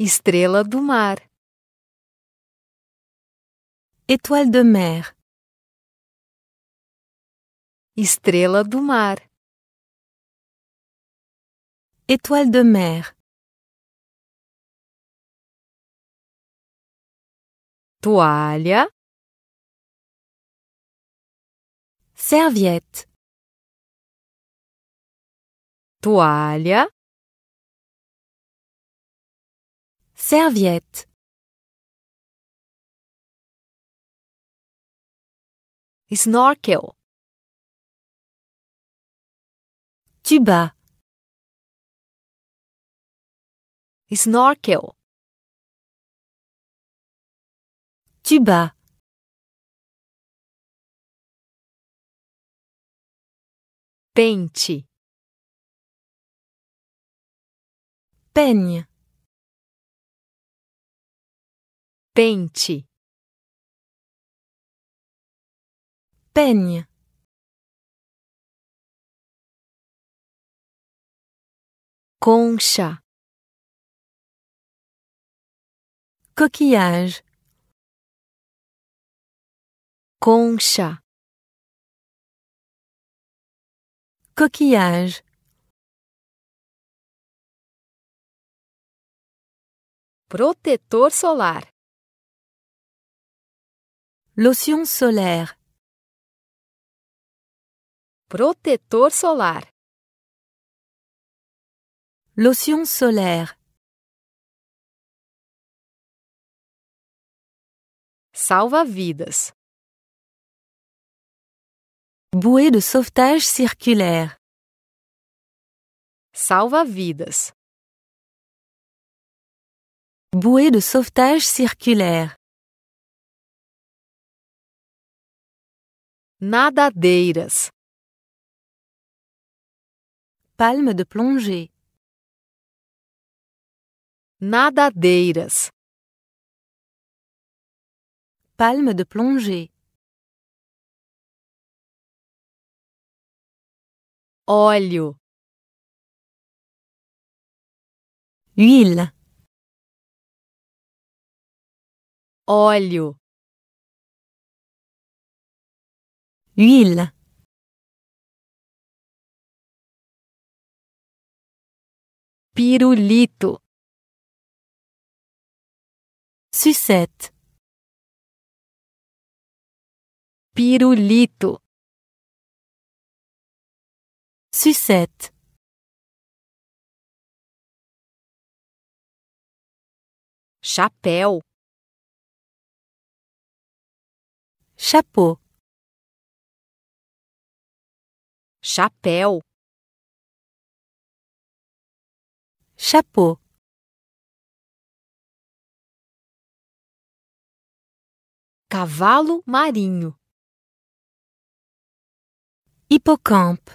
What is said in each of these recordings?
Estrela do mar. Étoile de mer. Estrela do mar. Étoile de mer. Toalha. Serviette. Toalha. Serviette. Snorkel. Tuba. Snorkel. Tuba. Pente. Peigne. Pente. Peigne. Concha. Coquillage. Concha. Coquillage. Protetor solar. Lotion solaire. Protetor solar. Lotion solaire. Salva-vidas. Bouée de sauvetage circulaire. Salva-vidas. Bouée de sauvetage circulaire. Nadadeiras. Palme de plongée. Nadadeiras. Palme de plongée. Óleo. Huile. Óleo. Huile. Pirulito. Sucette. Pirulito. Sucette. Chapéu. Chapô. chapéu, chapó, cavalo marinho, hipocampo,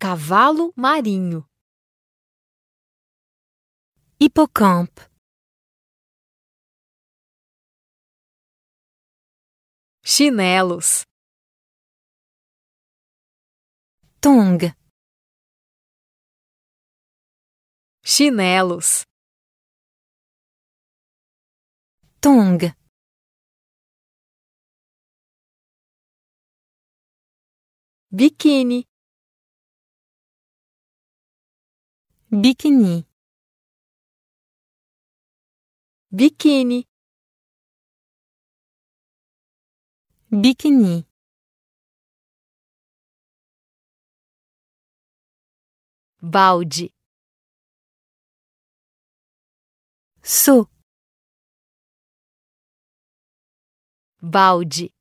cavalo marinho, hipocampo, chinelos Tongue. Chinelos. Tongue. Biquíni. Biquíni. Biquíni. Biquíni. balde, su, balde,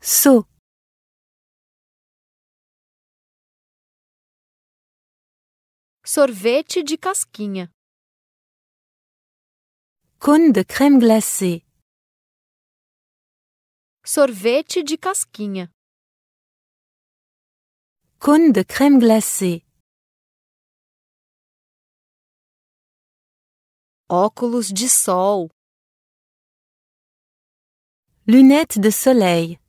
su. Sorvete de casquinha. Cône de creme glacée. Sorvete de casquinha. Cône de crème glacée. Óculos de sol. Lunettes de soleil.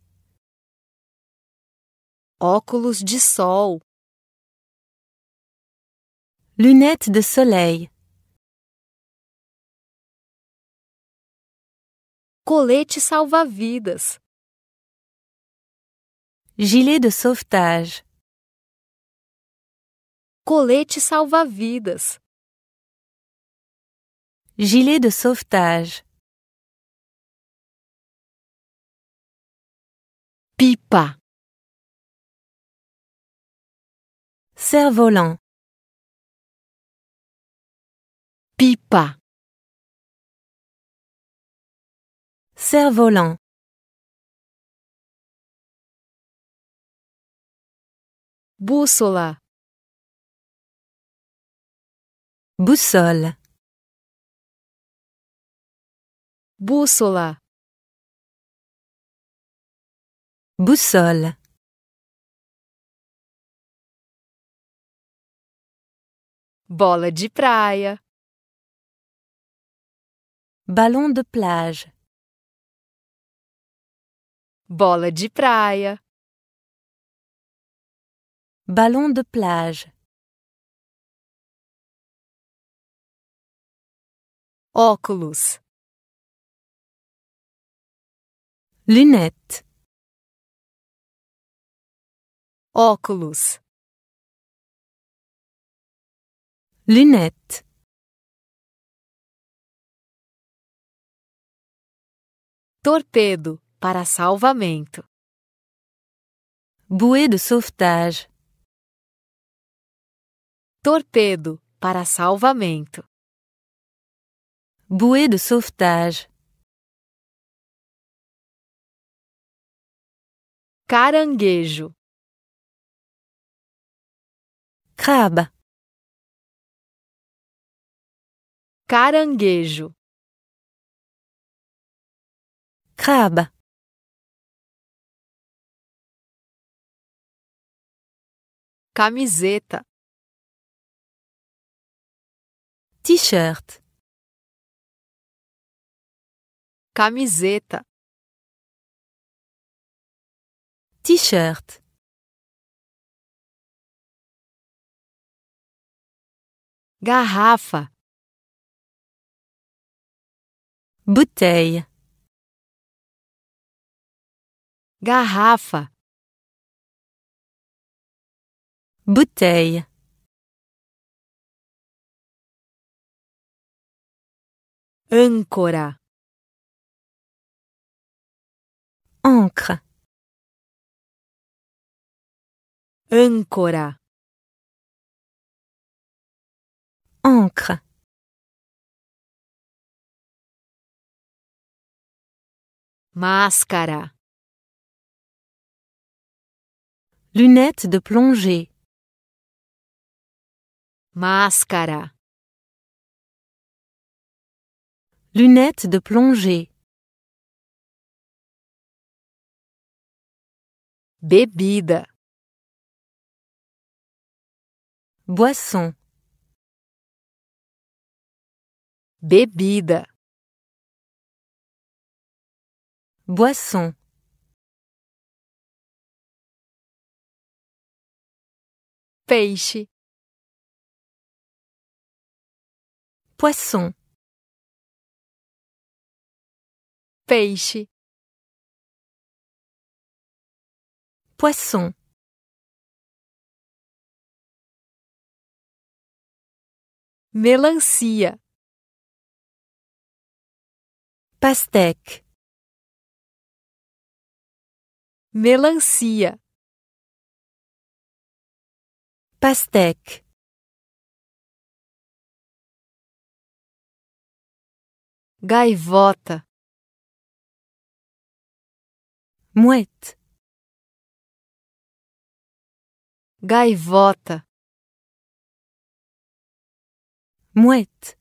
Óculos de sol. Lunettes de soleil. Colete salva-vidas. Gilet de sauvetage. Colete salva-vidas. Gilet de sauvetage. Pipa. Cerf-volant. Pipa. Cerf-volant. Bússola. Boussole. Bússola. Boussole. Bola de praia. Ballon de plage. Bola de praia. Ballon de plage. óculos, lunette, óculos, lunette. Torpedo para salvamento. Bué de sauvetage. Torpedo para salvamento. Bouée de sauvetage. Caranguejo. Crabe. Caranguejo. Crabe. Camiseta. T-shirt. camiseta, t-shirt, garrafa, bouteille, garrafa, bouteille. âncora Ancre. Ancora. Mascara. Lunettes de plongée. Mascara. Lunettes de plongée. Bebida. Boisson. Bebida. Boisson. Peixe. Poisson. Peixe. Poisson. Melancia. Pastèque. Melancia. Pastèque. Gaivota. Mouette. gaivota, Muete.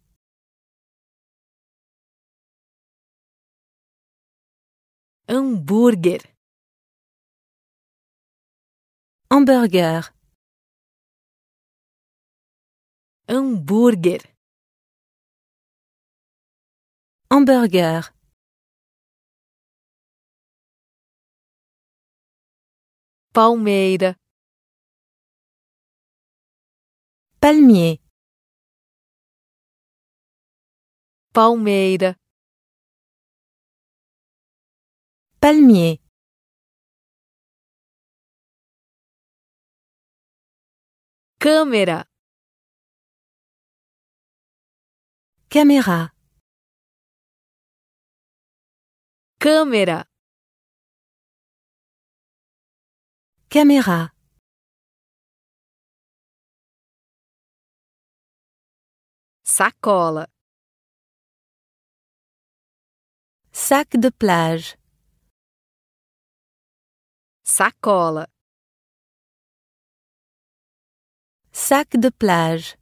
hambúrguer, hamburger, hambúrguer, hamburger. Palmeira Palmier. Palmeira. Palmier. Câmera. Caméra. Caméra. Caméra. Sacola. Sac de plage. Sacola. Sac de plage.